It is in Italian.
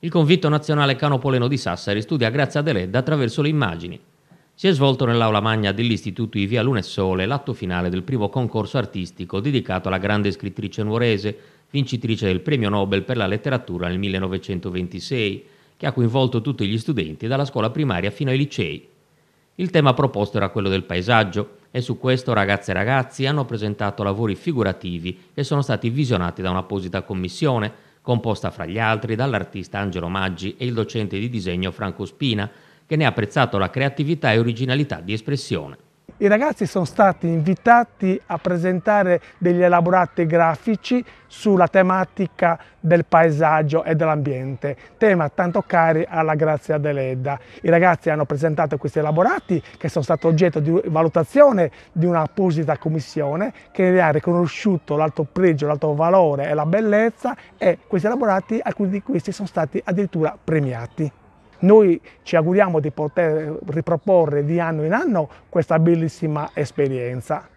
Il convitto nazionale canopoleno di Sassari studia Grazia Deledda attraverso le immagini. Si è svolto nell'aula magna dell'istituto di Via Sole l'atto finale del primo concorso artistico dedicato alla grande scrittrice nuorese, vincitrice del premio Nobel per la letteratura nel 1926, che ha coinvolto tutti gli studenti dalla scuola primaria fino ai licei. Il tema proposto era quello del paesaggio e su questo ragazze e ragazzi hanno presentato lavori figurativi che sono stati visionati da un'apposita commissione composta fra gli altri dall'artista Angelo Maggi e il docente di disegno Franco Spina, che ne ha apprezzato la creatività e originalità di espressione. I ragazzi sono stati invitati a presentare degli elaborati grafici sulla tematica del paesaggio e dell'ambiente, tema tanto cari alla Grazia dell'Edda. I ragazzi hanno presentato questi elaborati che sono stati oggetto di valutazione di una apposita commissione che ne ha riconosciuto l'alto pregio, l'alto valore e la bellezza e questi elaborati, alcuni di questi sono stati addirittura premiati. Noi ci auguriamo di poter riproporre di anno in anno questa bellissima esperienza.